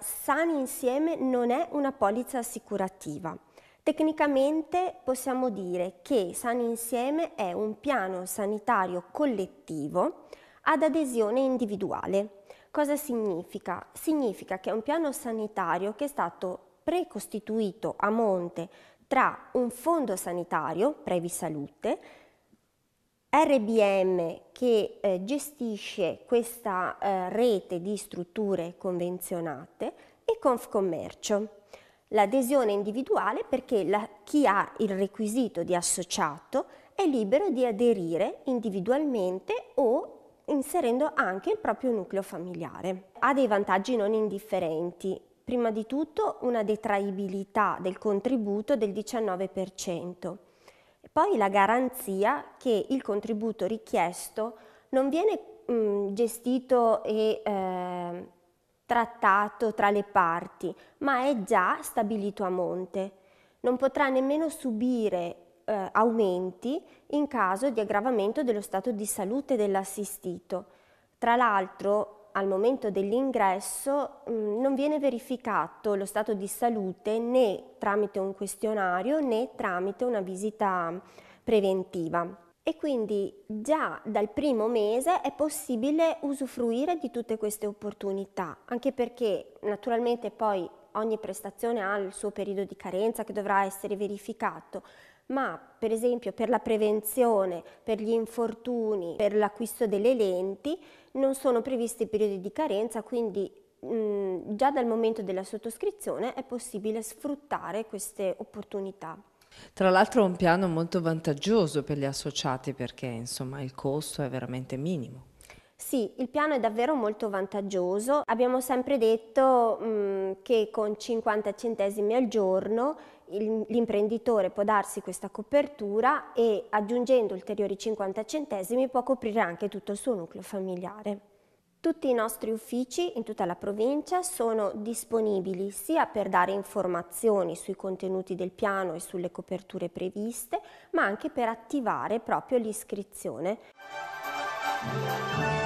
Sani Insieme non è una polizza assicurativa. Tecnicamente possiamo dire che Sani Insieme è un piano sanitario collettivo ad adesione individuale. Cosa significa? Significa che è un piano sanitario che è stato precostituito a monte tra un fondo sanitario, Previ Salute, RBM che eh, gestisce questa eh, rete di strutture convenzionate e Confcommercio. L'adesione individuale perché la, chi ha il requisito di associato è libero di aderire individualmente o inserendo anche il proprio nucleo familiare. Ha dei vantaggi non indifferenti. Prima di tutto una detraibilità del contributo del 19%. E poi la garanzia che il contributo richiesto non viene mh, mm, gestito e eh, trattato tra le parti, ma è già stabilito a monte. Non potrà nemmeno subire eh, aumenti in caso di aggravamento dello stato di salute dell'assistito. Tra l'altro al momento dell'ingresso mm, non viene verificato lo stato di salute né tramite un questionario né tramite una visita mm, preventiva. E quindi già dal primo mese è possibile usufruire di tutte queste opportunità, anche perché naturalmente poi ogni prestazione ha il suo periodo di carenza che dovrà essere verificato, ma per esempio per la prevenzione, per gli infortuni, per l'acquisto delle lenti non sono previsti periodi di carenza, quindi mh, mhmm, già dal momento della sottoscrizione è possibile sfruttare queste opportunità. Tra l'altro è un piano molto vantaggioso per gli associati perché insomma il costo è veramente minimo. Sì, il piano è davvero molto vantaggioso. Abbiamo sempre detto mh, mhmm, che con 50 centesimi al giorno l'imprenditore può darsi questa copertura e aggiungendo ulteriori 50 centesimi può coprire anche tutto il suo nucleo familiare. Tutti i nostri uffici in tutta la provincia sono disponibili sia per dare informazioni sui contenuti del piano e sulle coperture previste, ma anche per attivare proprio l'iscrizione.